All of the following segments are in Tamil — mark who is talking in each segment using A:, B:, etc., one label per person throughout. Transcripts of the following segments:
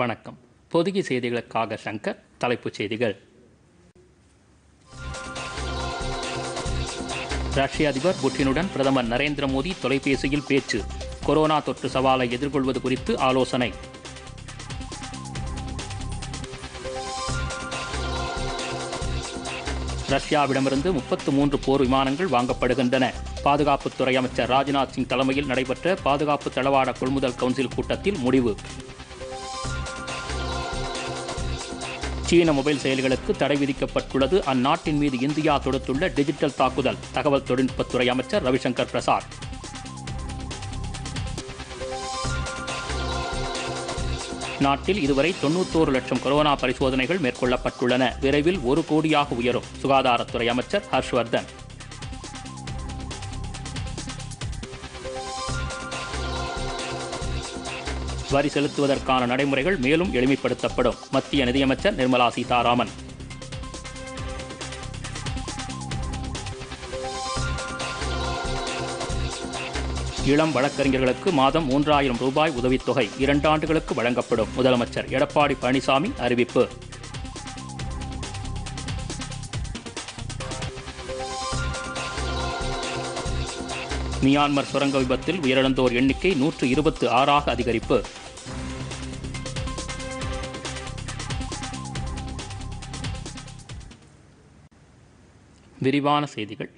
A: வணக்கம் பொதுகி செய்திகளுக்காக சங்கர் தலைப்புச் செய்திகள் ரஷ்ய அதிபர் புட்டினுடன் பிரதமர் நரேந்திர மோடி தொலைபேசியில் பேச்சு கொரோனா தொற்று சவாலை எதிர்கொள்வது குறித்து ஆலோசனை ரஷ்யாவிடமிருந்து முப்பத்து மூன்று போர் விமானங்கள் வாங்கப்படுகின்றன பாதுகாப்புத்துறை அமைச்சர் ராஜ்நாத் சிங் தலைமையில் நடைபெற்ற பாதுகாப்பு தளவாட கொள்முதல் கவுன்சில் கூட்டத்தில் முடிவு சீன மொபைல் செயல்களுக்கு தடை விதிக்கப்பட்டுள்ளது அந்நாட்டின் மீது இந்தியா தொடுத்துள்ள டிஜிட்டல் தாக்குதல் தகவல் தொழில்நுட்பத்துறை அமைச்சர் ரவிசங்கர் பிரசாத் நாட்டில் இதுவரை தொன்னூத்தோரு லட்சம் கொரோனா பரிசோதனைகள் மேற்கொள்ளப்பட்டுள்ளன விரைவில் ஒரு கோடியாக உயரும் சுகாதாரத்துறை அமைச்சர் ஹர்ஷ்வர்தன் வரி செலுத்துவதற்கான நடைமுறைகள் மேலும் எளிமைப்படுத்தப்படும் மத்திய நிதியமைச்சர் நிர்மலா சீதாராமன் இளம் வழக்கறிஞர்களுக்கு மாதம் மூன்றாயிரம் ரூபாய் உதவித்தொகை இரண்டு ஆண்டுகளுக்கு வழங்கப்படும் முதலமைச்சர் எடப்பாடி பழனிசாமி அறிவிப்பு மியான்மர் சுரங்க விபத்தில் உயிரிழந்தோர் எண்ணிக்கை நூற்று இருபத்து ஆறாக அதிகரிப்பு விரிவான செய்திகள்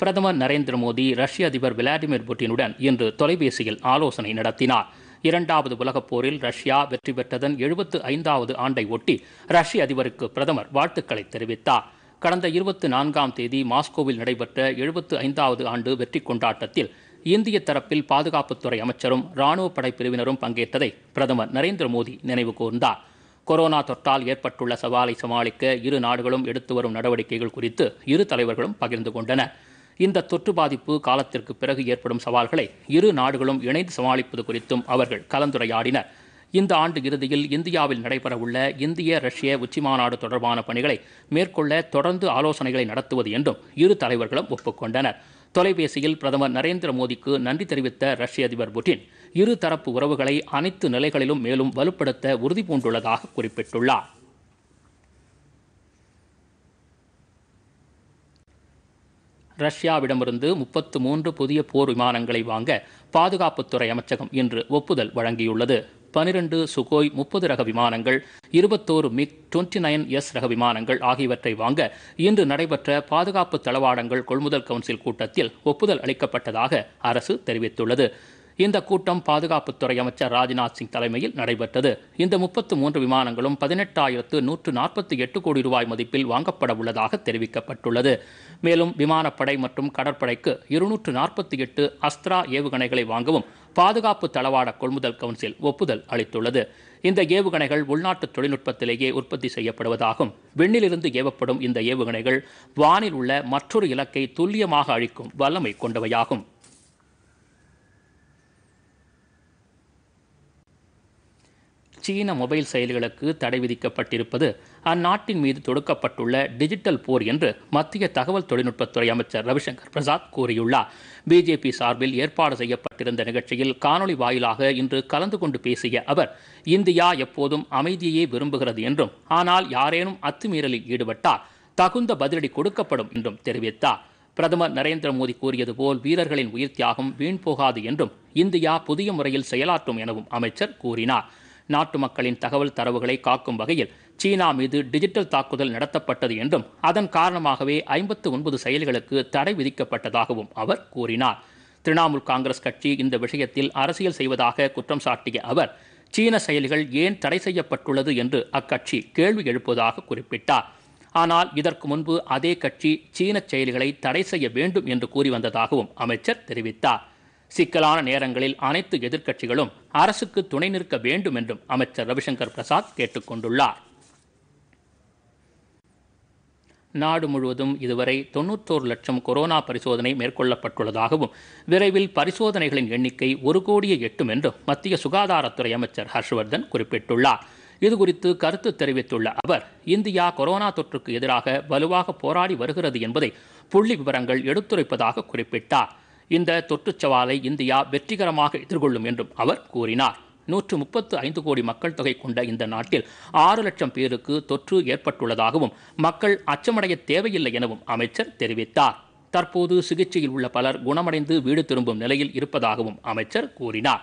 A: பிரதமர் நரேந்திர மோடி ரஷ்ய அதிபர் விளாடிமிர் புட்டினுடன் இன்று தொலைபேசியில் ஆலோசனை நடத்தினார் இரண்டாவது உலகப் போரில் ரஷ்யா வெற்றி பெற்றதன் எழுபத்து ஐந்தாவது ஆண்டை ஒட்டி ரஷ்ய அதிபருக்கு பிரதமர் வாழ்த்துக்களை தெரிவித்தார் கடந்த இருபத்தி நான்காம் தேதி மாஸ்கோவில் நடைபெற்ற எழுபத்து ஐந்தாவது ஆண்டு வெற்றி கொண்டாட்டத்தில் இந்திய தரப்பில் பாதுகாப்புத்துறை அமைச்சரும் இராணுவ படை பிரிவினரும் பங்கேற்றதை பிரதமர் நரேந்திர மோடி நினைவு கூர்ந்தார் கொரோனா தொற்றால் ஏற்பட்டுள்ள சவாலை சமாளிக்க இரு நாடுகளும் எடுத்து வரும் நடவடிக்கைகள் குறித்து இரு தலைவர்களும் பகிர்ந்து கொண்டனர் இந்த தொற்று பாதிப்பு காலத்திற்கு பிறகு ஏற்படும் சவால்களை இரு நாடுகளும் இணைந்து சமாளிப்பது குறித்தும் அவர்கள் கலந்துரையாடினர் இந்த ஆண்டு இறுதியில் இந்தியாவில் நடைபெறவுள்ள இந்திய ரஷ்ய உச்சிமாநாடு தொடர்பான பணிகளை மேற்கொள்ள தொடர்ந்து ஆலோசனைகளை நடத்துவது என்றும் இரு தலைவர்களும் ஒப்புக்கொண்டனர் தொலைபேசியில் பிரதமர் நரேந்திர மோடிக்கு நன்றி தெரிவித்த ரஷ்ய அதிபர் புட்டின் இருதரப்பு உறவுகளை அனைத்து நிலைகளிலும் மேலும் வலுப்படுத்த உறுதி பூண்டுள்ளதாக குறிப்பிட்டுள்ளார் ரஷ்யாவிடமிருந்து முப்பத்து மூன்று புதிய போர் விமானங்களை வாங்க பாதுகாப்புத்துறை அமைச்சகம் இன்று ஒப்புதல் வழங்கியுள்ளது பனிரெண்டு சுகோய் முப்பது ரக விமானங்கள் இருபத்தோரு மிக் டுவெண்ட்டி நைன் எஸ் ரக விமானங்கள் ஆகியவற்றை வாங்க இன்று நடைபெற்ற பாதுகாப்பு தளவாடங்கள் கொள்முதல் கவுன்சில் கூட்டத்தில் ஒப்புதல் அளிக்கப்பட்டதாக அரசு தெரிவித்துள்ளது இந்த கூட்டம் பாதுகாப்புத்துறை அமைச்சர் ராஜ்நாத் சிங் தலைமையில் நடைபெற்றது இந்த முப்பத்து மூன்று விமானங்களும் பதினெட்டாயிரத்து நூற்று நாற்பத்தி எட்டு கோடி ரூபாய் மதிப்பில் வாங்கப்பட உள்ளதாக தெரிவிக்கப்பட்டுள்ளது மேலும் விமானப்படை மற்றும் கடற்படைக்கு இருநூற்று நாற்பத்தி எட்டு அஸ்திரா ஏவுகணைகளை வாங்கவும் பாதுகாப்பு தளவாட கொள்முதல் கவுன்சில் ஒப்புதல் அளித்துள்ளது இந்த ஏவுகணைகள் உள்நாட்டு தொழில்நுட்பத்திலேயே உற்பத்தி செய்யப்படுவதாகும் விண்ணிலிருந்து ஏவப்படும் இந்த ஏவுகணைகள் வானில் உள்ள மற்றொரு இலக்கை துல்லியமாக அழிக்கும் வல்லமை கொண்டவையாகும் சீன மொபைல் செயலிகளுக்கு தடை விதிக்கப்பட்டிருப்பது அந்நாட்டின் மீது தொடுக்கப்பட்டுள்ள டிஜிட்டல் போர் என்று மத்திய தகவல் தொழில்நுட்பத்துறை அமைச்சர் ரவிசங்கர் பிரசாத் கூறியுள்ளார் பிஜேபி சார்பில் ஏற்பாடு செய்யப்பட்டிருந்த நிகழ்ச்சியில் காணொலி வாயிலாக இன்று கலந்து கொண்டு பேசிய அவர் இந்தியா எப்போதும் அமைதியையே விரும்புகிறது என்றும் ஆனால் யாரேனும் அத்துமீறலில் ஈடுபட்டால் தகுந்த பதிலடி கொடுக்கப்படும் என்றும் தெரிவித்தார் பிரதமர் நரேந்திர மோடி கூறியது போல் வீரர்களின் உயிர்த்தியாகம் வீண் போகாது என்றும் இந்தியா புதிய முறையில் செயலாற்றும் எனவும் அமைச்சர் கூறினார் நாட்டு மக்களின் தகவல் தரவுகளை காக்கும் வகையில் சீனா மீது டிஜிட்டல் தாக்குதல் நடத்தப்பட்டது என்றும் அதன் காரணமாகவே ஐம்பத்து ஒன்பது செயல்களுக்கு தடை விதிக்கப்பட்டதாகவும் அவர் கூறினார் திரிணாமுல் காங்கிரஸ் கட்சி இந்த விஷயத்தில் அரசியல் செய்வதாக குற்றம் சாட்டிய அவர் சீன செயல்கள் ஏன் தடை செய்யப்பட்டுள்ளது என்று அக்கட்சி கேள்வி எழுப்புவதாக குறிப்பிட்டார் ஆனால் இதற்கு முன்பு அதே கட்சி சீன செயல்களை தடை செய்ய வேண்டும் என்று கூறி வந்ததாகவும் அமைச்சர் தெரிவித்தார் சிக்கலான நேரங்களில் அனைத்து எதிர்க்கட்சிகளும் அரசுக்கு துணை நிற்க வேண்டும் என்றும் அமைச்சர் ரவிசங்கர் பிரசாத் கேட்டுக்கொண்டுள்ளார் நாடு முழுவதும் இதுவரை தொன்னூற்றோரு லட்சம் கொரோனா பரிசோதனை மேற்கொள்ளப்பட்டுள்ளதாகவும் விரைவில் பரிசோதனைகளின் எண்ணிக்கை ஒரு கோடியை எட்டும் என்றும் மத்திய சுகாதாரத்துறை அமைச்சர் ஹர்ஷ்வர்தன் குறிப்பிட்டுள்ளார் இதுகுறித்து கருத்து தெரிவித்துள்ள அவர் இந்தியா கொரோனா தொற்றுக்கு எதிராக வலுவாக போராடி வருகிறது என்பதை புள்ளி விவரங்கள் எடுத்துரைப்பதாக குறிப்பிட்டார் இந்த தொற்று சவாலை இந்தியா வெற்றிகரமாக எதிர்கொள்ளும் என்றும் அவர் கூறினார் நூற்று முப்பத்து ஐந்து கோடி மக்கள் தொகை கொண்ட இந்த நாட்டில் ஆறு லட்சம் பேருக்கு தொற்று ஏற்பட்டுள்ளதாகவும் மக்கள் அச்சமடைய தேவையில்லை எனவும் அமைச்சர் தெரிவித்தார் தற்போது சிகிச்சையில் உள்ள பலர் குணமடைந்து வீடு திரும்பும் நிலையில் இருப்பதாகவும் அமைச்சர் கூறினார்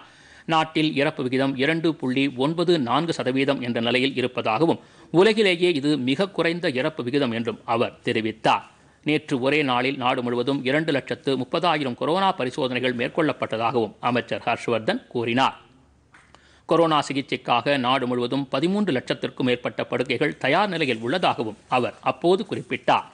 A: நாட்டில் இறப்பு விகிதம் இரண்டு புள்ளி ஒன்பது நான்கு சதவீதம் என்ற நிலையில் இருப்பதாகவும் உலகிலேயே இது மிக குறைந்த இறப்பு விகிதம் என்றும் அவர் தெரிவித்தார் நேற்று ஒரே நாளில் நாடு முழுவதும் இரண்டு லட்சத்து முப்பதாயிரம் கொரோனா பரிசோதனைகள் மேற்கொள்ளப்பட்டதாகவும் அமைச்சர் ஹர்ஷ்வர்தன் கூறினார் கொரோனா சிகிச்சைக்காக நாடு முழுவதும் பதிமூன்று லட்சத்திற்கும் மேற்பட்ட படுக்கைகள் தயார் நிலையில் உள்ளதாகவும் அவர் அப்போது குறிப்பிட்டார்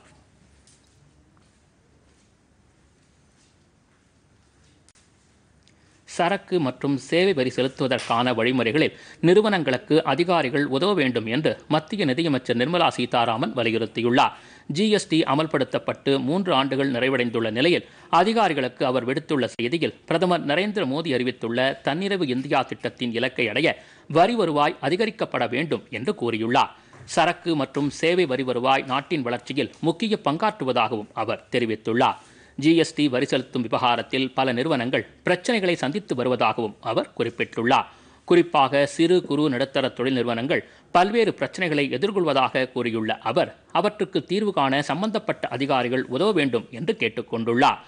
A: சரக்கு மற்றும் சேவை வரி செலுத்துவதற்கான வழிமுறைகளில் நிறுவனங்களுக்கு அதிகாரிகள் உதவ வேண்டும் என்று மத்திய நிதியமைச்சர் நிர்மலா சீதாராமன் வலியுறுத்தியுள்ளார் ஜிஎஸ்டி அமல்படுத்தப்பட்டு மூன்று ஆண்டுகள் நிறைவடைந்துள்ள நிலையில் அதிகாரிகளுக்கு அவர் விடுத்துள்ள செய்தியில் பிரதமர் நரேந்திர மோடி அறிவித்துள்ள தன்னிறைவு இந்தியா திட்டத்தின் இலக்கை அடைய வரி வருவாய் அதிகரிக்கப்பட வேண்டும் என்று கூறியுள்ளார் சரக்கு மற்றும் சேவை வரி வருவாய் நாட்டின் வளர்ச்சியில் முக்கிய பங்காற்றுவதாகவும் அவர் தெரிவித்துள்ளார் ஜிஎஸ்டி வரி செலுத்தும் விவகாரத்தில் பல நிறுவனங்கள் பிரச்சனைகளை சந்தித்து வருவதாகவும் அவர் குறிப்பிட்டுள்ளார் குறிப்பாக சிறு குறு நடுத்தர தொழில் நிறுவனங்கள் பல்வேறு பிரச்சனைகளை எதிர்கொள்வதாக கூறியுள்ள அவர் அவற்றுக்கு தீர்வு காண சம்பந்தப்பட்ட அதிகாரிகள் உதவ வேண்டும் என்று கேட்டுக்கொண்டுள்ளார்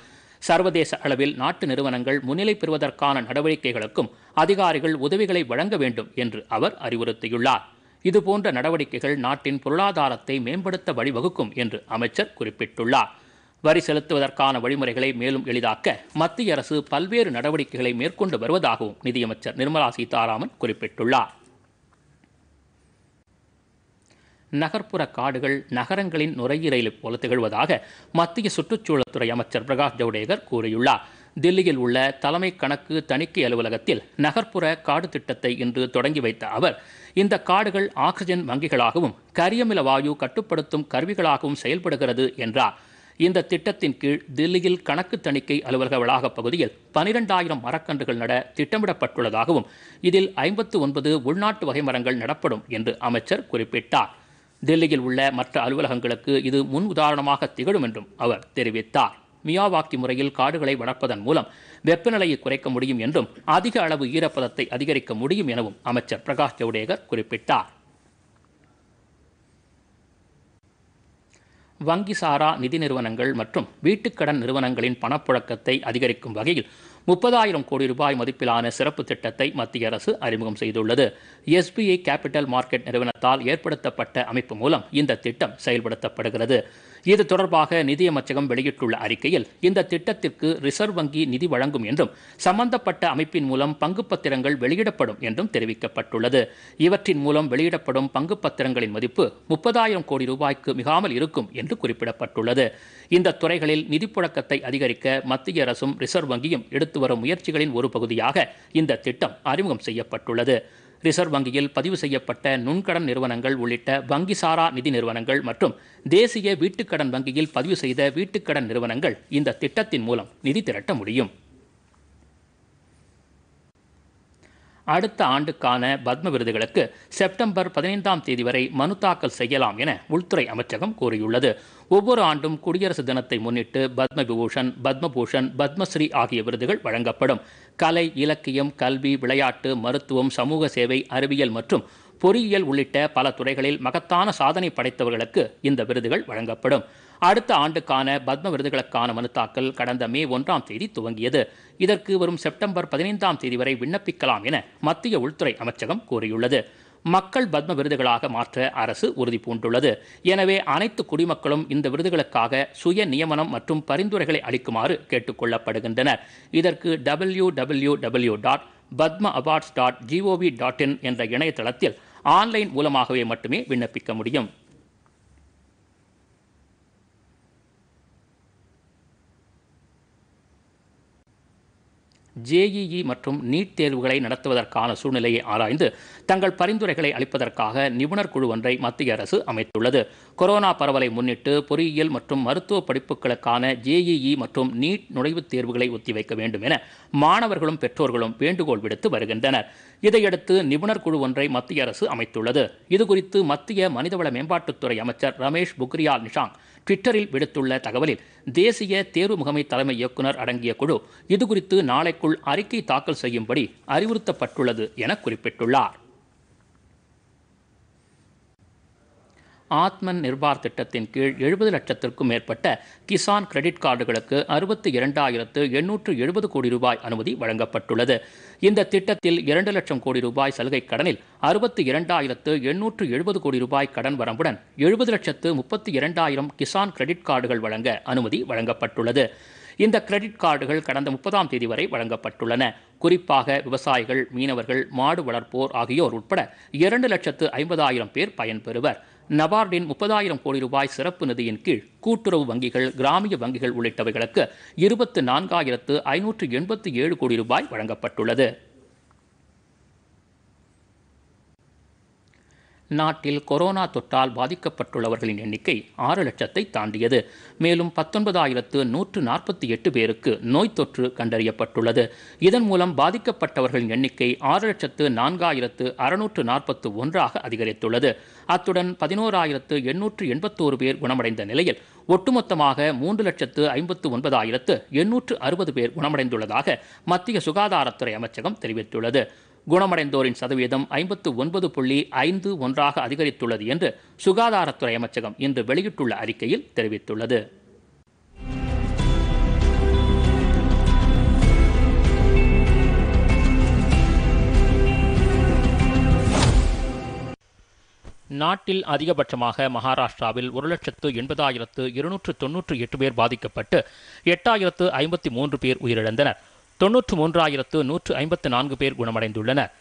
A: சர்வதேச அளவில் நாட்டு நிறுவனங்கள் முன்னிலை பெறுவதற்கான நடவடிக்கைகளுக்கும் அதிகாரிகள் உதவிகளை வழங்க வேண்டும் என்று அவர் அறிவுறுத்தியுள்ளார் இதுபோன்ற நடவடிக்கைகள் நாட்டின் பொருளாதாரத்தை மேம்படுத்த வழிவகுக்கும் என்று அமைச்சர் குறிப்பிட்டுள்ளார் வரி செலுத்துவதற்கான வழிமுறைகளை மேலும் எளிதாக்க மத்திய அரசு பல்வேறு நடவடிக்கைகளை மேற்கொண்டு வருவதாகவும் நிதியமைச்சர் நிர்மலா சீதாராமன் குறிப்பிட்டுள்ளார் நகர்ப்புற காடுகள் நகரங்களின் நுரையீரலை போல திகழ்வதாக மத்திய சுற்றுச்சூழல்துறை அமைச்சர் பிரகாஷ் ஜவடேகர் கூறியுள்ளார் தில்லியில் உள்ள தலைமை கணக்கு தணிக்கை அலுவலகத்தில் நகர்ப்புற காடு திட்டத்தை இன்று தொடங்கி வைத்த அவர் இந்த காடுகள் ஆக்சிஜன் வங்கிகளாகவும் கரியமில வாயு கட்டுப்படுத்தும் கருவிகளாகவும் செயல்படுகிறது என்றார் இந்த திட்டத்தின் கீழ் தில்லியில் கணக்கு தணிக்கை அலுவலக வளாக பகுதியில் பனிரெண்டாயிரம் மரக்கன்றுகள் நட திட்டமிடப்பட்டுள்ளதாகவும் இதில் ஐம்பத்து ஒன்பது உள்நாட்டு வகை மரங்கள் நடப்படும் என்று அமைச்சர் குறிப்பிட்டார் தில்லியில் உள்ள மற்ற அலுவலகங்களுக்கு இது முன் உதாரணமாக திகழும் என்றும் அவர் தெரிவித்தார் மியாவாக்கி முறையில் காடுகளை வளர்ப்பதன் மூலம் வெப்பநிலையை குறைக்க முடியும் என்றும் அதிக அளவு ஈரப்பதத்தை அதிகரிக்க முடியும் எனவும் அமைச்சர் பிரகாஷ் ஜவடேகர் குறிப்பிட்டார் வங்கி சாரா நிதி நிறுவனங்கள் மற்றும் வீட்டுக்கடன் நிறுவனங்களின் பணப்புழக்கத்தை அதிகரிக்கும் வகையில் முப்பதாயிரம் கோடி ரூபாய் மதிப்பிலான சிறப்பு திட்டத்தை மத்திய அரசு அறிமுகம் செய்துள்ளது எஸ்பிஐ கேபிட்டல் மார்க்கெட் நிறுவனத்தால் ஏற்படுத்தப்பட்ட அமைப்பு மூலம் இந்த திட்டம் செயல்படுத்தப்படுகிறது இது தொடர்பாக நிதியமைச்சகம் வெளியிட்டுள்ள அறிக்கையில் இந்த திட்டத்திற்கு ரிசர்வ் வங்கி நிதி வழங்கும் என்றும் சம்பந்தப்பட்ட அமைப்பின் மூலம் பங்கு பத்திரங்கள் வெளியிடப்படும் என்றும் தெரிவிக்கப்பட்டுள்ளது இவற்றின் மூலம் வெளியிடப்படும் பங்கு பத்திரங்களின் மதிப்பு முப்பதாயிரம் கோடி ரூபாய்க்கு மிகாமல் இருக்கும் என்று குறிப்பிடப்பட்டுள்ளது இந்த துறைகளில் நிதி புழக்கத்தை அதிகரிக்க மத்திய அரசும் ரிசர்வ் வங்கியும் எடுத்து வரும் முயற்சிகளின் ஒரு பகுதியாக இந்த திட்டம் அறிமுகம் செய்யப்பட்டுள்ளது ரிசர்வ் வங்கியில் பதிவு செய்யப்பட்ட நுண்கடன் நிறுவனங்கள் உள்ளிட்ட வங்கி சாரா நிதி நிறுவனங்கள் மற்றும் தேசிய வீட்டுக்கடன் வங்கியில் பதிவு செய்த வீட்டுக்கடன் நிறுவனங்கள் இந்த திட்டத்தின் மூலம் நிதி திரட்ட முடியும் அடுத்த ஆண்டுக்கான பத்ம விருதுகளுக்கு செப்டம்பர் பதினைந்தாம் தேதி வரை மனு தாக்கல் செய்யலாம் என உள்துறை அமைச்சகம் கூறியுள்ளது ஒவ்வொரு ஆண்டும் குடியரசு தினத்தை முன்னிட்டு பத்ம விபூஷன் பத்மபூஷன் பத்மஸ்ரீ ஆகிய விருதுகள் வழங்கப்படும் கலை இலக்கியம் கல்வி விளையாட்டு மருத்துவம் சமூக சேவை அறிவியல் மற்றும் பொறியியல் உள்ளிட்ட பல துறைகளில் மகத்தான சாதனை படைத்தவர்களுக்கு இந்த விருதுகள் வழங்கப்படும் அடுத்த ஆண்டுக்கான பத்ம விருதுகளுக்கான மனு தாக்கல் கடந்த மே ஒன்றாம் தேதி துவங்கியது இதற்கு வரும் செப்டம்பர் பதினைந்தாம் தேதி வரை விண்ணப்பிக்கலாம் என மத்திய உள்துறை அமைச்சகம் கூறியுள்ளது மக்கள் பத்ம விருதுகளாக மாற்ற அரசு உறுதி பூண்டுள்ளது எனவே அனைத்து குடிமக்களும் இந்த விருதுகளுக்காக சுய நியமனம் மற்றும் பரிந்துரைகளை அளிக்குமாறு கேட்டுக்கொள்ளப்படுகின்றனர் இதற்கு W W W dot Padma awards dot gov dot in என்ற இணையதளத்தில் ஆன்லைன் மூலமாகவே மட்டுமே விண்ணப்பிக்க முடியும் ஜேஇஇ மற்றும் நீட் தேர்வுகளை நடத்துவதற்கான சூழ்நிலையை ஆராய்ந்து தங்கள் பரிந்துரைகளை அளிப்பதற்காக நிபுணர் குழு ஒன்றை மத்திய அரசு அமைத்துள்ளது கொரோனா பரவலை முன்னிட்டு பொறியியல் மற்றும் மருத்துவ படிப்புகளுக்கான ஜேஇஇ மற்றும் நீட் நுழைவுத் தேர்வுகளை ஒத்திவைக்க வேண்டும் என மாணவர்களும் பெற்றோர்களும் வேண்டுகோள் விடுத்து வருகின்றனர் இதையடுத்து நிபுணர் குழு ஒன்றை மத்திய அரசு அமைத்துள்ளது இதுகுறித்து மத்திய மனிதவள மேம்பாட்டுத்துறை அமைச்சர் ரமேஷ் புக்ரியால் நிஷாங் ட்விட்டரில் விடுத்துள்ள தகவலில் தேசிய தேர்வு முகமை தலைமை இயக்குநர் அடங்கிய குழு இதுகுறித்து நாளைக்குள் அறிக்கை தாக்கல் செய்யும்படி அறிவுறுத்தப்பட்டுள்ளது என குறிப்பிட்டுள்ளார் ஆத்மன் நிர்பார் திட்டத்தின் கீழ் எழுபது லட்சத்திற்கும் மேற்பட்ட கிசான் கிரெடிட் கார்டுகளுக்கு அறுபத்தி இரண்டாயிரத்து எண்ணூற்று எழுபது கோடி ரூபாய் அனுமதி வழங்கப்பட்டுள்ளது இந்த திட்டத்தில் இரண்டு லட்சம் கோடி ரூபாய் சலுகை கடனில் அறுபத்தி இரண்டாயிரத்து எண்ணூற்று எழுபது கோடி ரூபாய் கடன் வரம்புடன் எழுபது லட்சத்து முப்பத்தி இரண்டாயிரம் கிசான் கிரெடிட் கார்டுகள் வழங்க அனுமதி வழங்கப்பட்டுள்ளது இந்த கிரெடிட் கார்டுகள் கடந்த முப்பதாம் தேதி வரை வழங்கப்பட்டுள்ளன குறிப்பாக விவசாயிகள் மீனவர்கள் மாடு வளர்ப்போர் ஆகியோர் உட்பட இரண்டு லட்சத்து ஐம்பதாயிரம் பேர் பயன்பெறுவர் நபார்டின் முப்பதாயிரம் கோடி ரூபாய் சிறப்பு நிதியின் கீழ் கூட்டுறவு வங்கிகள் கிராமிய வங்கிகள் உள்ளிட்டவைகளுக்கு இருபத்து நான்காயிரத்து ஐநூற்று எண்பத்தி ஏழு கோடி ரூபாய் வழங்கப்பட்டுள்ளது நாட்டில் கொரோனா தொற்றால் பாதிக்கப்பட்டுள்ளவர்களின் எண்ணிக்கை ஆறு லட்சத்தை தாண்டியது மேலும் பத்தொன்பதாயிரத்து நூற்று நாற்பத்தி எட்டு பேருக்கு நோய் தொற்று கண்டறியப்பட்டுள்ளது இதன் மூலம் பாதிக்கப்பட்டவர்களின் எண்ணிக்கை ஆறு லட்சத்து நான்காயிரத்து அறுநூற்று நாற்பத்து ஒன்றாக அதிகரித்துள்ளது அத்துடன் பதினோராயிரத்து எண்ணூற்று எண்பத்தோரு பேர் குணமடைந்த நிலையில் ஒட்டுமொத்தமாக மூன்று லட்சத்து ஐம்பத்து ஒன்பதாயிரத்து எண்ணூற்று அறுபது பேர் குணமடைந்துள்ளதாக மத்திய சுகாதாரத்துறை அமைச்சகம் தெரிவித்துள்ளது குணமடைந்தோரின் சதவீதம் ஐம்பத்து ஒன்பது புள்ளி ஐந்து ஒன்றாக அதிகரித்துள்ளது என்று சுகாதாரத்துறை அமைச்சகம் இன்று வெளியிட்டுள்ள அறிக்கையில் தெரிவித்துள்ளது நாட்டில் அதிகபட்சமாக மகாராஷ்டிராவில் ஒரு லட்சத்து எண்பதாயிரத்து இருநூற்று தொன்னூற்று எட்டு பேர் பாதிக்கப்பட்டு எட்டாயிரத்து ஐம்பத்தி மூன்று பேர் உயிரிழந்தனர் தொன்னூற்று மூன்றாயிரத்து நூற்று ஐம்பத்து நான்கு பேர் குணமடைந்துள்ளனர்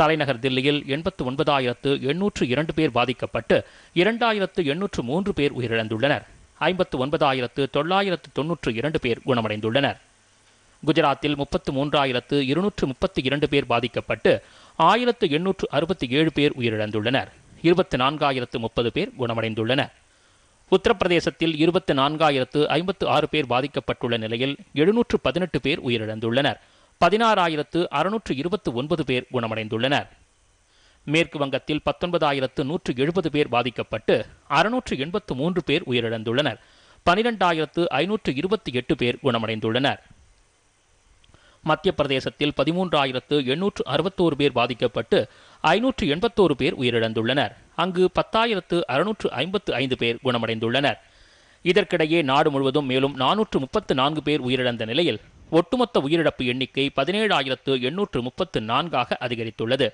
A: தலைநகர் தில்லியில் எண்பத்து ஒன்பதாயிரத்து எண்ணூற்று இரண்டு பேர் பாதிக்கப்பட்டு இரண்டாயிரத்து எண்ணூற்று மூன்று பேர் உயிரிழந்துள்ளனர் ஐம்பத்து ஒன்பதாயிரத்து தொள்ளாயிரத்து தொன்னூற்று இரண்டு பேர் குணமடைந்துள்ளனர் குஜராத்தில் முப்பத்து மூன்றாயிரத்து இருநூற்று முப்பத்தி இரண்டு பேர் பாதிக்கப்பட்டு ஆயிரத்து எண்ணூற்று அறுபத்தி ஏழு பேர் உயிரிழந்துள்ளனர் இருபத்தி நான்காயிரத்து முப்பது பேர் குணமடைந்துள்ளனர் உத்தரப்பிரதேசத்தில் இருபத்தி நான்காயிரத்து ஐம்பத்து ஆறு பேர் பாதிக்கப்பட்டுள்ள நிலையில் எழுநூற்று பதினெட்டு பேர் உயிரிழந்துள்ளனர் பதினாறாயிரத்து அறுநூற்று இருபத்து ஒன்பது பேர் குணமடைந்துள்ளனர் மேற்கு வங்கத்தில் பத்தொன்பதாயிரத்து நூற்று எழுபது பேர் பாதிக்கப்பட்டு அறுநூற்று எண்பத்து மூன்று பேர் உயிரிழந்துள்ளனர் பனிரெண்டாயிரத்து ஐநூற்று இருபத்தி எட்டு பேர் குணமடைந்துள்ளனர் மத்திய பிரதேசத்தில் பதிமூன்றாயிரத்து எண்ணூற்று அறுபத்தோரு பேர் பாதிக்கப்பட்டு ஐநூற்று எண்பத்தோரு பேர் உயிரிழந்துள்ளனர் அங்கு பத்தாயிரத்து அறுநூற்று ஐம்பத்து ஐந்து பேர் குணமடைந்துள்ளனர் இதற்கிடையே நாடு முழுவதும் மேலும் நானூற்று முப்பத்து நான்கு பேர் உயிரிழந்த நிலையில் ஒட்டுமொத்த உயிரிழப்பு எண்ணிக்கை பதினேழாயிரத்து எண்ணூற்று முப்பத்து நான்காக அதிகரித்துள்ளது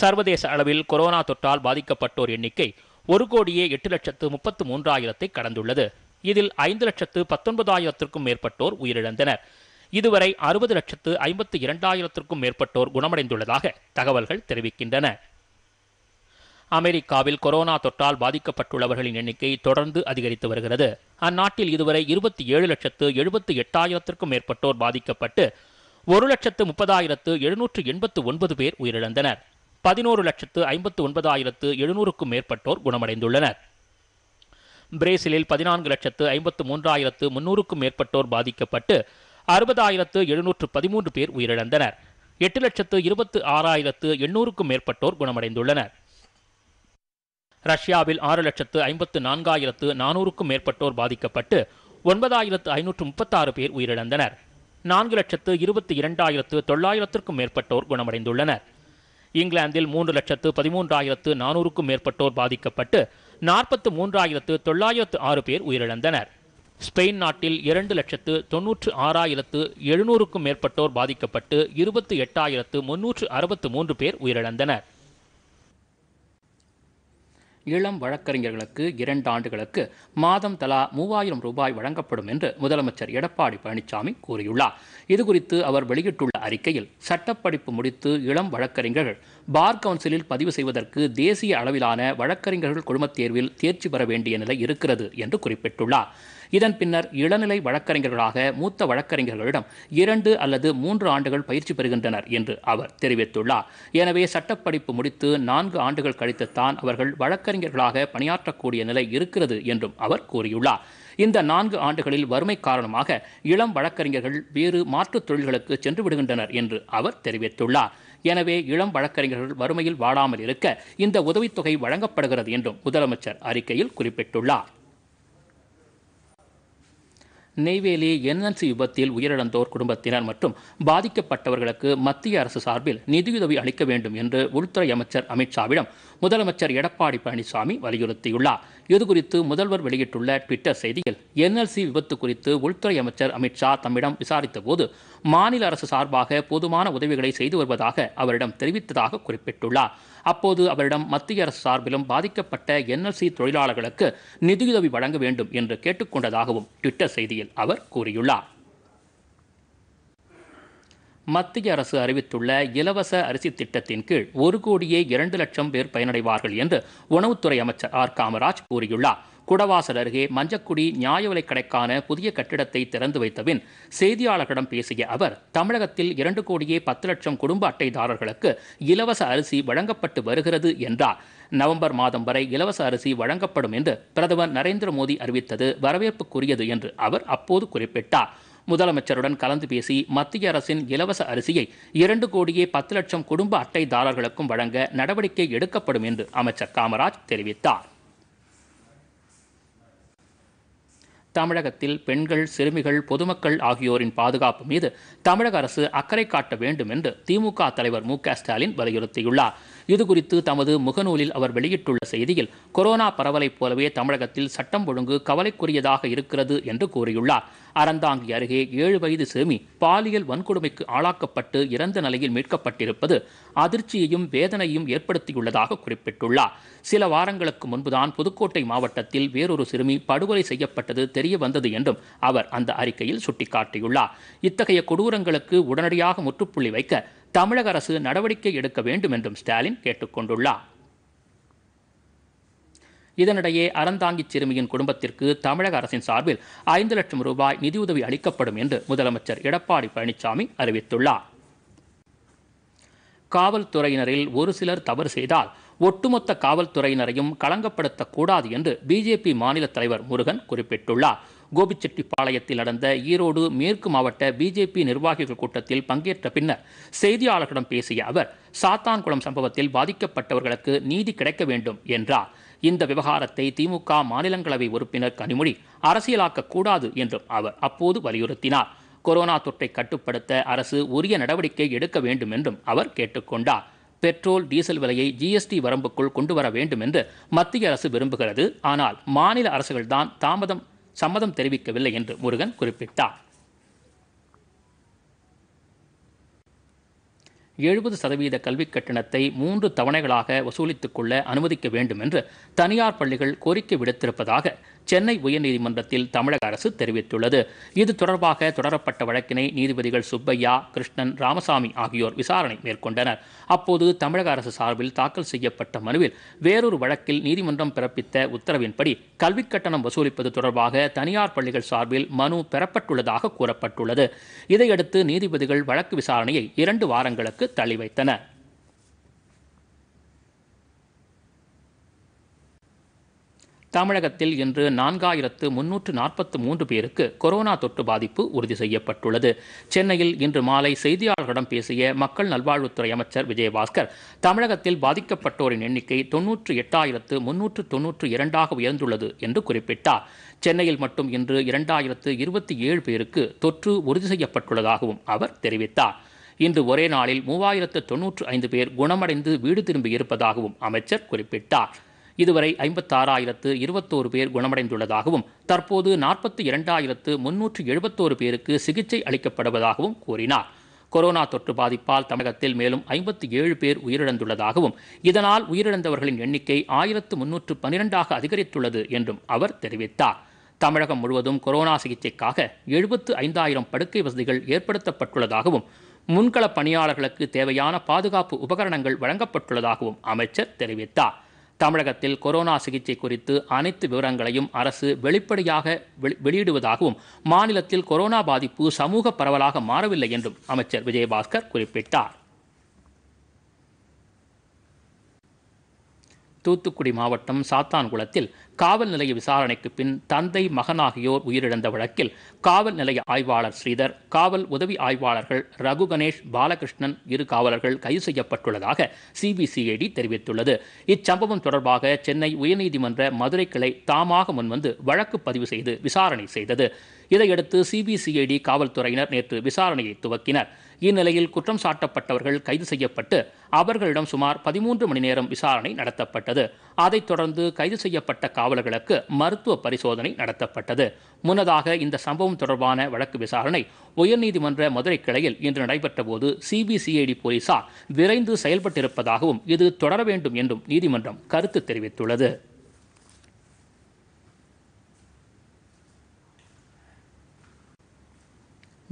A: சர்வதேச அளவில் கொரோனா தொற்றால் பாதிக்கப்பட்டோர் எண்ணிக்கை ஒரு கோடியே எட்டு லட்சத்து முப்பத்து மூன்றாயிரத்தை கடந்துள்ளது இதில் ஐந்து லட்சத்து பத்தொன்பதாயிரத்திற்கும் மேற்பட்டோர் உயிரிழந்தனர் இதுவரை அறுபது லட்சத்து ஐம்பத்து இரண்டாயிரத்திற்கும் மேற்பட்டோர் குணமடைந்துள்ளதாக தகவல்கள் தெரிவிக்கின்றன அமெரிக்காவில் கொரோனா தொற்றால் பாதிக்கப்பட்டுள்ளவர்களின் எண்ணிக்கை தொடர்ந்து அதிகரித்து வருகிறது அந்நாட்டில் இதுவரை இருபத்தி ஏழு லட்சத்து எழுபத்து எட்டாயிரத்திற்கும் மேற்பட்டோர் பாதிக்கப்பட்டு ஒரு லட்சத்து முப்பதாயிரத்து எழுநூற்று எண்பத்து ஒன்பது பேர் உயிரிழந்தனர் பதினோரு லட்சத்து ஐம்பத்து ஒன்பதாயிரத்து எழுநூறுக்கும் மேற்பட்டோர் குணமடைந்துள்ளனர் பிரேசிலில் பதினான்கு லட்சத்து ஐம்பத்து மூன்றாயிரத்து முன்னூறுக்கும் மேற்பட்டோர் பாதிக்கப்பட்டு அறுபதாயிரத்து எழுநூற்று பதிமூன்று பேர் உயிரிழந்தனர் எட்டு லட்சத்து இருபத்து ஆறாயிரத்து எண்ணூறுக்கும் மேற்பட்டோர் குணமடைந்துள்ளனர் ரஷ்யாவில் ஆறு லட்சத்து ஐம்பத்து நான்காயிரத்து நானூறுக்கும் மேற்பட்டோர் பாதிக்கப்பட்டு ஒன்பதாயிரத்து ஐநூற்று முப்பத்தாறு பேர் உயிரிழந்தனர் நான்கு லட்சத்து இருபத்தி இரண்டாயிரத்து தொள்ளாயிரத்திற்கும் மேற்பட்டோர் குணமடைந்துள்ளனர் இங்கிலாந்தில் மூன்று லட்சத்து பதிமூன்றாயிரத்து நானூறுக்கும் மேற்பட்டோர் பாதிக்கப்பட்டு நாற்பத்து மூன்றாயிரத்து தொள்ளாயிரத்து ஆறு பேர் உயிரிழந்தனர் ஸ்பெயின் நாட்டில் இரண்டு லட்சத்து தொன்னூற்று ஆறாயிரத்து எழுநூறுக்கும் மேற்பட்டோர் பாதிக்கப்பட்டு இருபத்தி எட்டாயிரத்து முன்னூற்று அறுபத்து மூன்று பேர் உயிரிழந்தனர் இளம் வழக்கறிஞர்களுக்கு இரண்டு ஆண்டுகளுக்கு மாதம் தலா மூவாயிரம் ரூபாய் வழங்கப்படும் என்று முதலமைச்சர் எடப்பாடி பழனிசாமி கூறியுள்ளார் இதுகுறித்து அவர் வெளியிட்டுள்ள அறிக்கையில் சட்டப்படிப்பு முடித்து இளம் வழக்கறிஞர்கள் பார் கவுன்சிலில் பதிவு செய்வதற்கு தேசிய அளவிலான வழக்கறிஞர்கள் குழுமத் தேர்வில் தேர்ச்சி பெற வேண்டிய நிலை இருக்கிறது என்று குறிப்பிட்டுள்ளார் இதன் பின்னர் இளநிலை வழக்கறிஞர்களாக மூத்த வழக்கறிஞர்களிடம் இரண்டு அல்லது மூன்று ஆண்டுகள் பயிற்சி பெறுகின்றனர் என்று அவர் தெரிவித்துள்ளார் எனவே சட்டப்படிப்பு முடித்து நான்கு ஆண்டுகள் கழித்துத்தான் அவர்கள் வழக்கறிஞர்களாக பணியாற்றக்கூடிய நிலை இருக்கிறது என்றும் அவர் கூறியுள்ளார் இந்த நான்கு ஆண்டுகளில் வறுமை காரணமாக இளம் வழக்கறிஞர்கள் வேறு மாற்றுத் தொழில்களுக்கு சென்று விடுகின்றனர் என்று அவர் தெரிவித்துள்ளார் எனவே இளம் வழக்கறிஞர்கள் வறுமையில் வாழாமல் இருக்க இந்த உதவித்தொகை வழங்கப்படுகிறது என்றும் முதலமைச்சர் அறிக்கையில் குறிப்பிட்டுள்ளார் நெய்வேலி என்என்சி விபத்தில் உயிரிழந்தோர் குடும்பத்தினர் மற்றும் பாதிக்கப்பட்டவர்களுக்கு மத்திய அரசு சார்பில் நிதியுதவி அளிக்க வேண்டும் என்று உள்துறை அமைச்சர் அமித்ஷாவிடம் முதலமைச்சர் எடப்பாடி பழனிசாமி வலியுறுத்தியுள்ளார் இதுகுறித்து முதல்வர் வெளியிட்டுள்ள ட்விட்டர் செய்தியில் என்எல்சி விபத்து குறித்து உள்துறை அமைச்சர் அமித்ஷா தம்மிடம் விசாரித்தபோது மாநில அரசு சார்பாக போதுமான உதவிகளை செய்து வருவதாக அவரிடம் தெரிவித்ததாக குறிப்பிட்டுள்ளார் அப்போது அவரிடம் மத்திய அரசு சார்பிலும் பாதிக்கப்பட்ட என்எல்சி தொழிலாளர்களுக்கு நிதியுதவி வழங்க வேண்டும் என்று கேட்டுக்கொண்டதாகவும் ட்விட்டர் செய்தியில் அவர் கூறியுள்ளார் மத்திய அரசு அறிவித்துள்ள இலவச அரிசி திட்டத்தின் கீழ் ஒரு கோடியே இரண்டு லட்சம் பேர் பயனடைவார்கள் என்று உணவுத்துறை அமைச்சர் ஆர் காமராஜ் கூறியுள்ளார் குடவாசல் அருகே மஞ்சக்குடி நியாய கடைக்கான புதிய கட்டிடத்தை திறந்து வைத்தபின் செய்தியாளர்களிடம் பேசிய அவர் தமிழகத்தில் இரண்டு கோடியே பத்து லட்சம் குடும்ப அட்டைதாரர்களுக்கு இலவச அரிசி வழங்கப்பட்டு வருகிறது என்றார் நவம்பர் மாதம் வரை இலவச அரிசி வழங்கப்படும் என்று பிரதமர் நரேந்திர மோடி அறிவித்தது வரவேற்புக்குரியது என்று அவர் அப்போது குறிப்பிட்டார் முதலமைச்சருடன் கலந்து பேசி மத்திய அரசின் இலவச அரிசியை இரண்டு கோடியே பத்து லட்சம் குடும்ப அட்டைதாரர்களுக்கும் வழங்க நடவடிக்கை எடுக்கப்படும் என்று அமைச்சர் காமராஜ் தெரிவித்தார் தமிழகத்தில் பெண்கள் சிறுமிகள் பொதுமக்கள் ஆகியோரின் பாதுகாப்பு மீது தமிழக அரசு அக்கறை காட்ட வேண்டும் என்று திமுக தலைவர் மு க ஸ்டாலின் வலியுறுத்தியுள்ளார் இது குறித்து தமது முகநூலில் அவர் வெளியிட்டுள்ள செய்தியில் கொரோனா பரவலைப் போலவே தமிழகத்தில் சட்டம் ஒழுங்கு கவலைக்குரியதாக இருக்கிறது என்று கூறியுள்ளார் அறந்தாங்கி அருகே ஏழு வயது சிறுமி பாலியல் வன்கொடுமைக்கு ஆளாக்கப்பட்டு இறந்த நிலையில் மீட்கப்பட்டிருப்பது அதிர்ச்சியையும் வேதனையும் ஏற்படுத்தியுள்ளதாக குறிப்பிட்டுள்ளார் சில வாரங்களுக்கு முன்புதான் புதுக்கோட்டை மாவட்டத்தில் வேறொரு சிறுமி படுகொலை செய்யப்பட்டது தெரிய வந்தது என்றும் அவர் அந்த அறிக்கையில் சுட்டிக்காட்டியுள்ளார் இத்தகைய கொடூரங்களுக்கு உடனடியாக முற்றுப்புள்ளி வைக்க தமிழக அரசு நடவடிக்கை எடுக்க வேண்டும் என்றும் ஸ்டாலின் கேட்டுக்கொண்டுள்ளார் இதனிடையே அறந்தாங்கி சிறுமியின் குடும்பத்திற்கு தமிழக அரசின் சார்பில் ஐந்து லட்சம் ரூபாய் நிதியுதவி அளிக்கப்படும் என்று முதலமைச்சர் எடப்பாடி பழனிசாமி அறிவித்துள்ளார் காவல்துறையினரில் ஒரு சிலர் தவறு செய்தால் ஒட்டுமொத்த காவல்துறையினரையும் களங்கப்படுத்தக்கூடாது என்று பிஜேபி மாநில தலைவர் முருகன் குறிப்பிட்டுள்ளார் கோபிச்செட்டிப்பாளையத்தில் நடந்த ஈரோடு மேற்கு மாவட்ட பிஜேபி நிர்வாகிகள் கூட்டத்தில் பங்கேற்ற பின்னர் செய்தியாளர்களிடம் பேசிய அவர் சாத்தான்குளம் சம்பவத்தில் பாதிக்கப்பட்டவர்களுக்கு நீதி கிடைக்க வேண்டும் என்றார் இந்த விவகாரத்தை திமுக மாநிலங்களவை உறுப்பினர் கனிமொழி அரசியலாக்கக்கூடாது என்றும் அவர் அப்போது வலியுறுத்தினார் கொரோனா தொற்றை கட்டுப்படுத்த அரசு உரிய நடவடிக்கை எடுக்க வேண்டும் என்றும் அவர் கேட்டுக்கொண்டார் பெட்ரோல் டீசல் விலையை ஜிஎஸ்டி வரம்புக்குள் கொண்டு வர வேண்டும் என்று மத்திய அரசு விரும்புகிறது ஆனால் மாநில அரசுகள்தான் தாமதம் சம்மதம் தெரிவிக்கவில்லை என்று முருகன் குறிப்பிட்டார் எழுபது சதவீத கல்விக் கட்டணத்தை மூன்று தவணைகளாக வசூலித்துக் கொள்ள அனுமதிக்க வேண்டும் என்று தனியார் பள்ளிகள் கோரிக்கை விடுத்திருப்பதாக சென்னை உயர்நீதிமன்றத்தில் தமிழக அரசு தெரிவித்துள்ளது இது தொடர்பாக தொடரப்பட்ட வழக்கினை நீதிபதிகள் சுப்பையா கிருஷ்ணன் ராமசாமி ஆகியோர் விசாரணை மேற்கொண்டனர் அப்போது தமிழக அரசு சார்பில் தாக்கல் செய்யப்பட்ட மனுவில் வேறொரு வழக்கில் நீதிமன்றம் பிறப்பித்த உத்தரவின்படி கல்விக் கட்டணம் வசூலிப்பது தொடர்பாக தனியார் பள்ளிகள் சார்பில் மனு பெறப்பட்டுள்ளதாக கூறப்பட்டுள்ளது இதையடுத்து நீதிபதிகள் வழக்கு விசாரணையை இரண்டு வாரங்களுக்கு தள்ளி வைத்தனர் தமிழகத்தில் இன்று நான்காயிரத்து முன்னூற்று நாற்பத்து மூன்று பேருக்கு கொரோனா தொற்று பாதிப்பு உறுதி செய்யப்பட்டுள்ளது சென்னையில் இன்று மாலை செய்தியாளர்களிடம் பேசிய மக்கள் நல்வாழ்வுத்துறை அமைச்சர் விஜயபாஸ்கர் தமிழகத்தில் பாதிக்கப்பட்டோரின் எண்ணிக்கை தொன்னூற்று எட்டாயிரத்து முன்னூற்று தொன்னூற்று இரண்டாக உயர்ந்துள்ளது என்று குறிப்பிட்டார் சென்னையில் மட்டும் இன்று இரண்டாயிரத்து இருபத்தி ஏழு பேருக்கு தொற்று உறுதி செய்யப்பட்டுள்ளதாகவும் அவர் தெரிவித்தார் இன்று ஒரே நாளில் மூவாயிரத்து தொன்னூற்று ஐந்து பேர் குணமடைந்து வீடு திரும்பியிருப்பதாகவும் அமைச்சர் குறிப்பிட்டார் இதுவரை ஐம்பத்தாறாயிரத்து இருபத்தோரு பேர் குணமடைந்துள்ளதாகவும் தற்போது நாற்பத்தி இரண்டாயிரத்து முன்னூற்று எழுபத்தோரு பேருக்கு சிகிச்சை அளிக்கப்படுவதாகவும் கூறினார் கொரோனா தொற்று பாதிப்பால் தமிழகத்தில் மேலும் ஐம்பத்தி ஏழு பேர் உயிரிழந்துள்ளதாகவும் இதனால் உயிரிழந்தவர்களின் எண்ணிக்கை ஆயிரத்து முன்னூற்று பனிரெண்டாக அதிகரித்துள்ளது என்றும் அவர் தெரிவித்தார் தமிழகம் முழுவதும் கொரோனா சிகிச்சைக்காக எழுபத்து ஐந்தாயிரம் படுக்கை வசதிகள் ஏற்படுத்தப்பட்டுள்ளதாகவும் முன்கள பணியாளர்களுக்கு தேவையான பாதுகாப்பு உபகரணங்கள் வழங்கப்பட்டுள்ளதாகவும் அமைச்சர் தெரிவித்தார் தமிழகத்தில் கொரோனா சிகிச்சை குறித்து அனைத்து விவரங்களையும் அரசு வெளிப்படையாக வெளியிடுவதாகவும் மாநிலத்தில் கொரோனா பாதிப்பு சமூக பரவலாக மாறவில்லை என்றும் அமைச்சர் விஜயபாஸ்கர் குறிப்பிட்டார் தூத்துக்குடி மாவட்டம் சாத்தான்குளத்தில் காவல் நிலைய விசாரணைக்கு பின் தந்தை மகன் ஆகியோர் உயிரிழந்த வழக்கில் காவல் நிலைய ஆய்வாளர் ஸ்ரீதர் காவல் உதவி ஆய்வாளர்கள் ரகு கணேஷ் பாலகிருஷ்ணன் இரு காவலர்கள் கைது செய்யப்பட்டுள்ளதாக சிபிசிஐடி தெரிவித்துள்ளது இச்சம்பவம் தொடர்பாக சென்னை உயர்நீதிமன்ற மதுரை கிளை தாமாக முன்வந்து வழக்கு பதிவு செய்து விசாரணை செய்தது இதையடுத்து சிபிசிஐடி காவல்துறையினர் நேற்று விசாரணையை துவக்கினர் இந்நிலையில் குற்றம் சாட்டப்பட்டவர்கள் கைது செய்யப்பட்டு அவர்களிடம் சுமார் பதிமூன்று மணி நேரம் விசாரணை நடத்தப்பட்டது அதைத் தொடர்ந்து கைது செய்யப்பட்ட காவலர்களுக்கு மருத்துவ பரிசோதனை நடத்தப்பட்டது முன்னதாக இந்த சம்பவம் தொடர்பான வழக்கு விசாரணை உயர்நீதிமன்ற மதுரை கிளையில் இன்று நடைபெற்ற போது சிபிசிஐடி போலீசார் விரைந்து செயல்பட்டிருப்பதாகவும் இது தொடர வேண்டும் என்றும் நீதிமன்றம் கருத்து தெரிவித்துள்ளது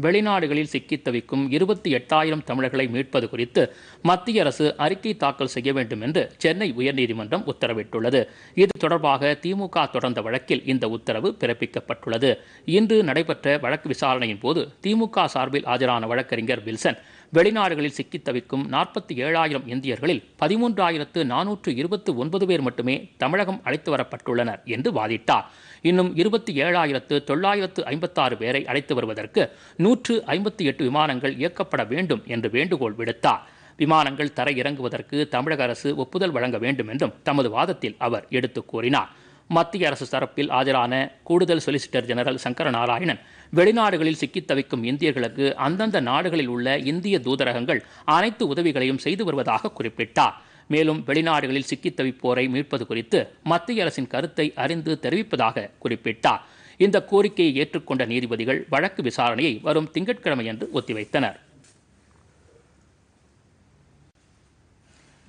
A: வெளிநாடுகளில் சிக்கி தவிக்கும் இருபத்தி எட்டாயிரம் தமிழர்களை மீட்பது குறித்து மத்திய அரசு அறிக்கை தாக்கல் செய்ய வேண்டும் என்று சென்னை உயர்நீதிமன்றம் உத்தரவிட்டுள்ளது இது தொடர்பாக திமுக தொடர்ந்த வழக்கில் இந்த உத்தரவு பிறப்பிக்கப்பட்டுள்ளது இன்று நடைபெற்ற வழக்கு விசாரணையின் போது திமுக சார்பில் ஆஜரான வழக்கறிஞர் வில்சன் வெளிநாடுகளில் சிக்கித் தவிக்கும் நாற்பத்தி ஏழாயிரம் இந்தியர்களில் பதிமூன்றாயிரத்து நானூற்று இருபத்து ஒன்பது பேர் மட்டுமே தமிழகம் அழைத்து வரப்பட்டுள்ளனர் என்று வாதிட்டார் இன்னும் இருபத்தி ஏழாயிரத்து தொள்ளாயிரத்து ஐம்பத்தாறு பேரை அழைத்து வருவதற்கு நூற்று ஐம்பத்தி எட்டு விமானங்கள் இயக்கப்பட வேண்டும் என்று வேண்டுகோள் விடுத்தார் விமானங்கள் தர இறங்குவதற்கு தமிழக அரசு ஒப்புதல் வழங்க வேண்டும் என்றும் தமது வாதத்தில் அவர் எடுத்துக் கூறினார் மத்திய அரசு தரப்பில் ஆஜரான கூடுதல் சொலிசிட்டர் ஜெனரல் சங்கர நாராயணன் வெளிநாடுகளில் சிக்கித் தவிக்கும் இந்தியர்களுக்கு அந்தந்த நாடுகளில் உள்ள இந்திய தூதரகங்கள் அனைத்து உதவிகளையும் செய்து வருவதாக குறிப்பிட்டார் மேலும் வெளிநாடுகளில் சிக்கித் தவிப்போரை மீட்பது குறித்து மத்திய அரசின் கருத்தை அறிந்து தெரிவிப்பதாக குறிப்பிட்டார் இந்த கோரிக்கையை ஏற்றுக்கொண்ட நீதிபதிகள் வழக்கு விசாரணையை வரும் திங்கட்கிழமை என்று ஒத்திவைத்தனர்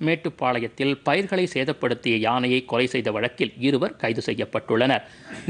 A: மேட்டுப்பாளையத்தில் பயிர்களை சேதப்படுத்திய யானையை கொலை செய்த வழக்கில் இருவர் கைது செய்யப்பட்டுள்ளனர்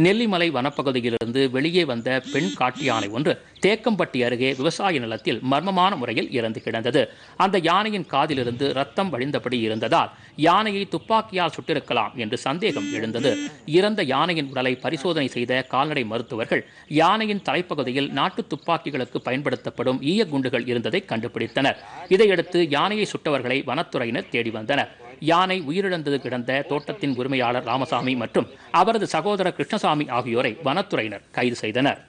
A: நெல்லிமலை வனப்பகுதியிலிருந்து வெளியே வந்த பெண் காட்டு யானை ஒன்று தேக்கம்பட்டி அருகே விவசாய நிலத்தில் மர்மமான முறையில் இறந்து கிடந்தது அந்த யானையின் காதிலிருந்து ரத்தம் வழிந்தபடி இருந்ததால் யானையை துப்பாக்கியால் சுட்டிருக்கலாம் என்று சந்தேகம் எழுந்தது இறந்த யானையின் உடலை பரிசோதனை செய்த கால்நடை மருத்துவர்கள் யானையின் தலைப்பகுதியில் நாட்டு துப்பாக்கிகளுக்கு பயன்படுத்தப்படும் ஈய குண்டுகள் இருந்ததை கண்டுபிடித்தனர் இதையடுத்து யானையை சுட்டவர்களை வனத்துறையினர் தேடி தேடி வந்தனர் யானை உயிரிழந்தது கிடந்த தோட்டத்தின் உரிமையாளர் ராமசாமி மற்றும் அவரது சகோதரர் கிருஷ்ணசாமி ஆகியோரை வனத்துறையினர் கைது செய்தனர்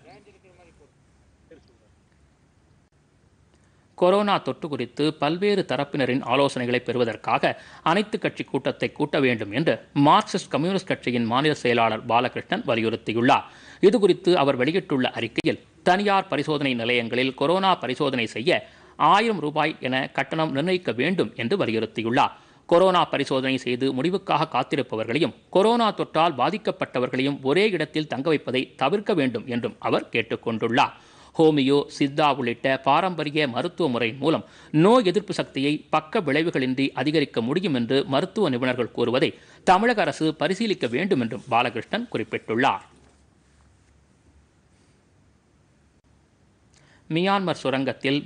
A: கொரோனா தொற்று குறித்து பல்வேறு தரப்பினரின் ஆலோசனைகளை பெறுவதற்காக அனைத்து கட்சி கூட்டத்தை கூட்ட வேண்டும் என்று மார்க்சிஸ்ட் கம்யூனிஸ்ட் கட்சியின் மாநில செயலாளர் பாலகிருஷ்ணன் வலியுறுத்தியுள்ளார் இதுகுறித்து அவர் வெளியிட்டுள்ள அறிக்கையில் தனியார் பரிசோதனை நிலையங்களில் கொரோனா பரிசோதனை செய்ய ஆயிரம் ரூபாய் என கட்டணம் நிர்ணயிக்க வேண்டும் என்று வலியுறுத்தியுள்ளார் கொரோனா பரிசோதனை செய்து முடிவுக்காக காத்திருப்பவர்களையும் கொரோனா தொற்றால் பாதிக்கப்பட்டவர்களையும் ஒரே இடத்தில் தங்க வைப்பதை தவிர்க்க வேண்டும் என்றும் அவர் கேட்டுக்கொண்டுள்ளார் ஹோமியோ சித்தா உள்ளிட்ட பாரம்பரிய மருத்துவ முறை மூலம் நோய் எதிர்ப்பு சக்தியை பக்க விளைவுகளின்றி அதிகரிக்க முடியும் என்று மருத்துவ நிபுணர்கள் கூறுவதை தமிழக அரசு பரிசீலிக்க வேண்டும் என்றும் பாலகிருஷ்ணன் குறிப்பிட்டுள்ளார் மியான்மர் சுரங்கத்தில்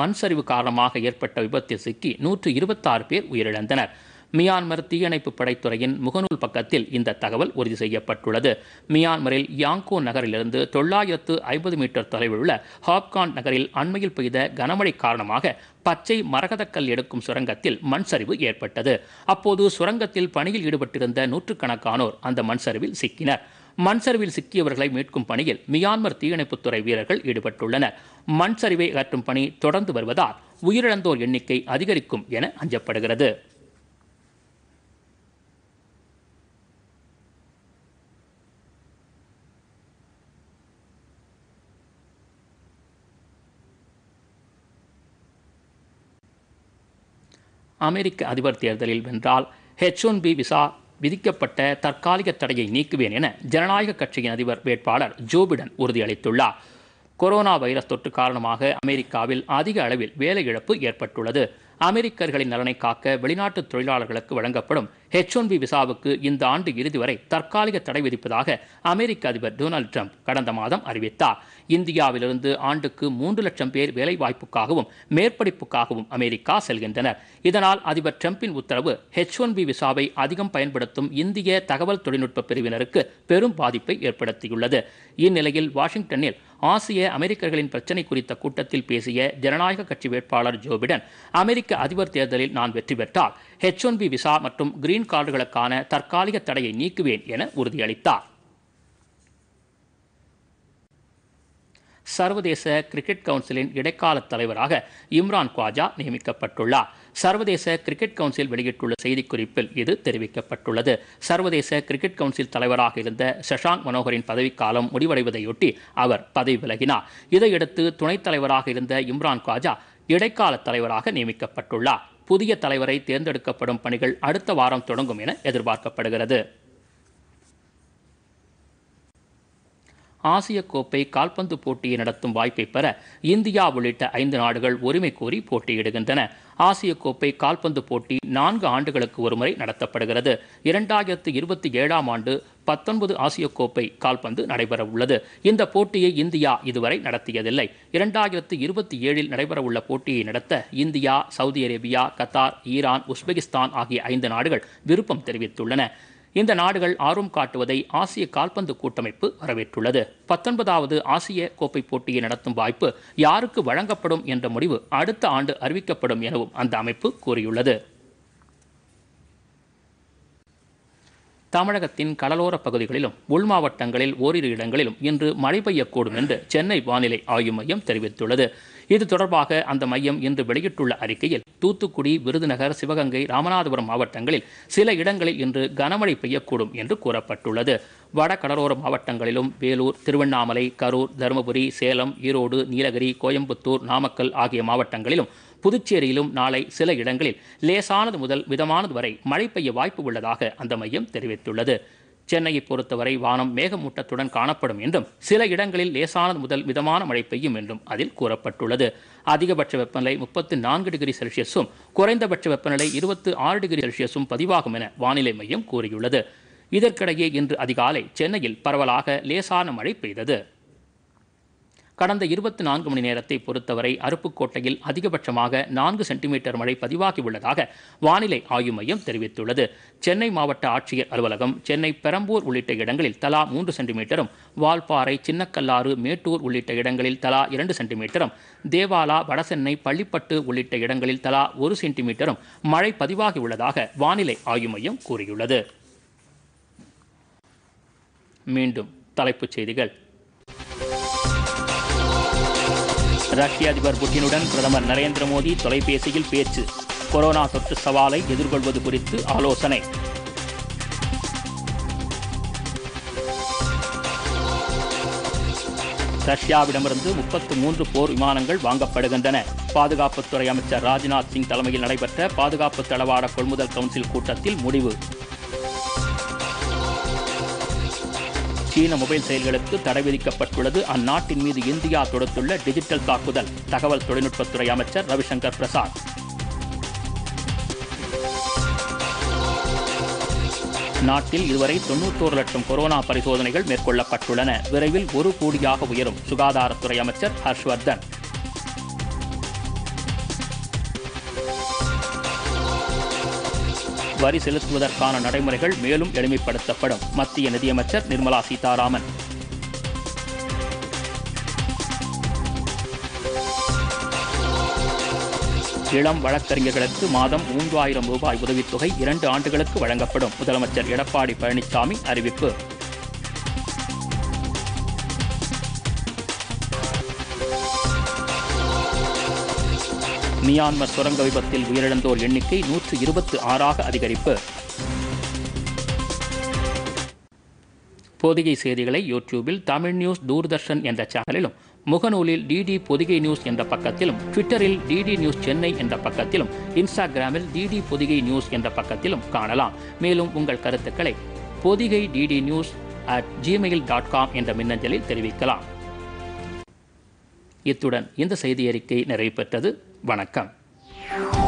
A: மண் சரிவு காரணமாக ஏற்பட்ட விபத்தில் சிக்கி நூற்று இருபத்தாறு பேர் உயிரிழந்தனர் மியான்மர் தீயணைப்பு படைத்துறையின் முகநூல் பக்கத்தில் இந்த தகவல் உறுதி செய்யப்பட்டுள்ளது மியான்மரில் யாங்கோ நகரிலிருந்து தொள்ளாயிரத்து ஐம்பது மீட்டர் தொலைவில் உள்ள ஹாப்கான் நகரில் அண்மையில் பெய்த கனமழை காரணமாக பச்சை மரகதக்கல் எடுக்கும் சுரங்கத்தில் மண் சரிவு ஏற்பட்டது அப்போது சுரங்கத்தில் பணியில் ஈடுபட்டிருந்த நூற்றுக்கணக்கானோர் அந்த மண் சரிவில் சிக்கினர் மண் சரிவில் சிக்கியவர்களை மீட்கும் பணியில் மியான்மர் தீயணைப்புத்துறை வீரர்கள் ஈடுபட்டுள்ளனர் மண் சரிவை அகற்றும் பணி தொடர்ந்து வருவதால் உயிரிழந்தோர் எண்ணிக்கை அதிகரிக்கும் என அஞ்சப்படுகிறது அமெரிக்க அதிபர் தேர்தலில் வென்றால் ஹெச் ஒன் பி விசா விதிக்கப்பட்ட தற்காலிக தடையை நீக்குவேன் என ஜனநாயக கட்சியின் அதிபர் வேட்பாளர் ஜோபிடன் உறுதியளித்துள்ளார் கொரோனா வைரஸ் தொற்று காரணமாக அமெரிக்காவில் அதிக அளவில் வேலை இழப்பு ஏற்பட்டுள்ளது அமெரிக்கர்களின் நலனை காக்க வெளிநாட்டு தொழிலாளர்களுக்கு வழங்கப்படும் ஹெச் ஒன் பி விசாவுக்கு இந்த ஆண்டு இறுதி வரை தற்காலிக தடை விதிப்பதாக அமெரிக்க அதிபர் டொனால்டு ட்ரம்ப் கடந்த மாதம் அறிவித்தார் இந்தியாவிலிருந்து ஆண்டுக்கு மூன்று லட்சம் பேர் வேலைவாய்ப்புக்காகவும் மேற்படிப்புக்காகவும் அமெரிக்கா செல்கின்றனர் இதனால் அதிபர் ட்ரம்பின் உத்தரவு ஹெச் ஒன் பி விசாவை அதிகம் பயன்படுத்தும் இந்திய தகவல் தொழில்நுட்ப பிரிவினருக்கு பெரும் பாதிப்பை ஏற்படுத்தியுள்ளது இந்நிலையில் வாஷிங்டனில் ஆசிய அமெரிக்கர்களின் பிரச்சினை குறித்த கூட்டத்தில் பேசிய ஜனநாயக கட்சி வேட்பாளர் ஜோ பிடன் அமெரிக்க அதிபர் தேர்தலில் நான் வெற்றி பெற்றால் ஹெச் ஒன் பி விசா மற்றும் கிரீன் கார்டுகளுக்கான தற்காலிக தடையை நீக்குவேன் என உறுதியளித்தார் சர்வதேச கிரிக்கெட் கவுன்சிலின் இடைக்கால தலைவராக இம்ரான் குவாஜா நியமிக்கப்பட்டுள்ளார் சர்வதேச கிரிக்கெட் கவுன்சில் வெளியிட்டுள்ள செய்திக்குறிப்பில் இது தெரிவிக்கப்பட்டுள்ளது சர்வதேச கிரிக்கெட் கவுன்சில் தலைவராக இருந்த சஷாங் மனோகரின் பதவிக்காலம் முடிவடைவதையொட்டி அவர் பதவி விலகினார் இதையடுத்து துணைத் தலைவராக இருந்த இம்ரான் காஜா இடைக்கால தலைவராக நியமிக்கப்பட்டுள்ளார் புதிய தலைவரை தேர்ந்தெடுக்கப்படும் பணிகள் அடுத்த வாரம் தொடங்கும் என எதிர்பார்க்கப்படுகிறது ஆசிய கோப்பை கால்பந்து போட்டியை நடத்தும் வாய்ப்பை பெற இந்தியா உள்ளிட்ட ஐந்து நாடுகள் உரிமை கோரி போட்டியிடுகின்றன ஆசிய கோப்பை கால்பந்து போட்டி நான்கு ஆண்டுகளுக்கு ஒருமுறை நடத்தப்படுகிறது இரண்டாயிரத்து இருபத்தி ஏழாம் ஆண்டு பத்தொன்பது ஆசிய கோப்பை கால்பந்து நடைபெறவுள்ளது இந்த போட்டியை இந்தியா இதுவரை நடத்தியதில்லை இரண்டாயிரத்து இருபத்தி ஏழில் நடைபெறவுள்ள போட்டியை நடத்த India Saudi Arabia Qatar Iran Uzbekistan ஆகிய ஐந்து நாடுகள் விருப்பம் தெரிவித்துள்ளன இந்த நாடுகள் ஆர்வம் காட்டுவதை ஆசிய கால்பந்து கூட்டமைப்பு வரவேற்றுள்ளது பத்தொன்பதாவது ஆசிய கோப்பை போட்டியை நடத்தும் வாய்ப்பு யாருக்கு வழங்கப்படும் என்ற முடிவு அடுத்த ஆண்டு அறிவிக்கப்படும் எனவும் அந்த அமைப்பு கூறியுள்ளது தமிழகத்தின் கடலோர பகுதிகளிலும் உள் மாவட்டங்களில் ஓரிரு இடங்களிலும் இன்று மழை பெய்யக்கூடும் என்று சென்னை வானிலை ஆய்வு மையம் தெரிவித்துள்ளது இது தொடர்பாக அந்த மையம் இன்று வெளியிட்டுள்ள அறிக்கையில் தூத்துக்குடி விருதுநகர் சிவகங்கை ராமநாதபுரம் மாவட்டங்களில் சில இடங்களில் இன்று கனமழை பெய்யக்கூடும் என்று கூறப்பட்டுள்ளது வட கடலோர மாவட்டங்களிலும் வேலூர் திருவண்ணாமலை கரூர் தருமபுரி சேலம் ஈரோடு நீலகிரி கோயம்புத்தூர் நாமக்கல் ஆகிய மாவட்டங்களிலும் புதுச்சேரியிலும் நாளை சில இடங்களில் லேசானது முதல் மிதமானது வரை மழை பெய்ய வாய்ப்பு உள்ளதாக அந்த மையம் தெரிவித்துள்ளது சென்னையை பொறுத்தவரை வானம் மேகமூட்டத்துடன் காணப்படும் என்றும் சில இடங்களில் லேசானது முதல் மிதமான மழை பெய்யும் என்றும் அதில் கூறப்பட்டுள்ளது அதிகபட்ச வெப்பநிலை முப்பத்து நான்கு டிகிரி செல்சியஸும் குறைந்தபட்ச வெப்பநிலை இருபத்து ஆறு டிகிரி செல்சியஸும் பதிவாகும் என வானிலை மையம் கூறியுள்ளது இதற்கிடையே இன்று அதிகாலை சென்னையில் பரவலாக லேசான மழை பெய்தது கடந்த இருபத்தி நான்கு மணி நேரத்தை பொறுத்தவரை அருப்புக்கோட்டையில் அதிகபட்சமாக நான்கு சென்டிமீட்டர் மழை பதிவாகியுள்ளதாக வானிலை ஆய்வு மையம் தெரிவித்துள்ளது சென்னை மாவட்ட ஆட்சியர் அலுவலகம் சென்னை பெரம்பூர் உள்ளிட்ட இடங்களில் தலா மூன்று சென்டிமீட்டரும் வால்பாறை சின்னக்கல்லாறு மேட்டூர் உள்ளிட்ட இடங்களில் தலா இரண்டு சென்டிமீட்டரும் தேவாலா வடசென்னை பள்ளிப்பட்டு உள்ளிட்ட இடங்களில் தலா ஒரு சென்டிமீட்டரும் மழை பதிவாகியுள்ளதாக வானிலை ஆய்வு மையம் கூறியுள்ளது மீண்டும் தலைப்புச் செய்திகள் ரஷ்ய அதிபர் புட்டினுடன் பிரதமர் நரேந்திர மோடி தொலைபேசியில் பேச்சு கொரோனா தொற்று சவாலை எதிர்கொள்வது குறித்து ஆலோசனை ரஷ்யாவிடமிருந்து முப்பத்து மூன்று போர் விமானங்கள் வாங்கப்படுகின்றன பாதுகாப்புத்துறை அமைச்சர் ராஜ்நாத் சிங் தலைமையில் நடைபெற்ற பாதுகாப்பு தளவாட கொள்முதல் கவுன்சில் கூட்டத்தில் முடிவு சீன மொபைல் செயல்களுக்கு தடை விதிக்கப்பட்டுள்ளது அந்நாட்டின் மீது இந்தியா தொடுத்துள்ள டிஜிட்டல் தாக்குதல் தகவல் தொழில்நுட்பத்துறை அமைச்சர் ரவிசங்கர் பிரசாத் நாட்டில் இதுவரை தொன்னூத்தோரு லட்சம் கொரோனா பரிசோதனைகள் மேற்கொள்ளப்பட்டுள்ளன விரைவில் ஒரு கோடியாக உயரும் சுகாதாரத்துறை அமைச்சர் ஹர்ஷ்வர்தன் வரி செலுத்துவதற்கான நடைமுறைகள் மேலும் எளிமைப்படுத்தப்படும் மத்திய நிதியமைச்சர் நிர்மலா சீதாராமன் இளம் வழக்கறிஞர்களுக்கு மாதம் மூன்றாயிரம் ரூபாய் உதவித்தொகை இரண்டு ஆண்டுகளுக்கு வழங்கப்படும் முதலமைச்சர் எடப்பாடி பழனிசாமி அறிவிப்பு மியான்மர் சுரங்க விபத்தில் உயிரிழந்தோர் எண்ணிக்கை நூற்று இருபத்து ஆறாக அதிகரிப்பு பொதிகை செய்திகளை யூடியூபில் தமிழ் நியூஸ் தூர்தர்ஷன் என்ற சேனலிலும் முகநூலில் டிடி பொதிகை நியூஸ் என்ற பக்கத்திலும் ட்விட்டரில் டிடி நியூஸ் சென்னை என்ற பக்கத்திலும் இன்ஸ்டாகிராமில் டிடி பொதிகை நியூஸ் என்ற பக்கத்திலும் காணலாம் மேலும் உங்கள் கருத்துக்களை Pothigai DD news at Gmail dot com என்ற மின்னஞ்சலில் தெரிவிக்கலாம் இத்துடன் இந்த செய்தி அறிக்கை நிறைவு பெற்றது வணக்கம்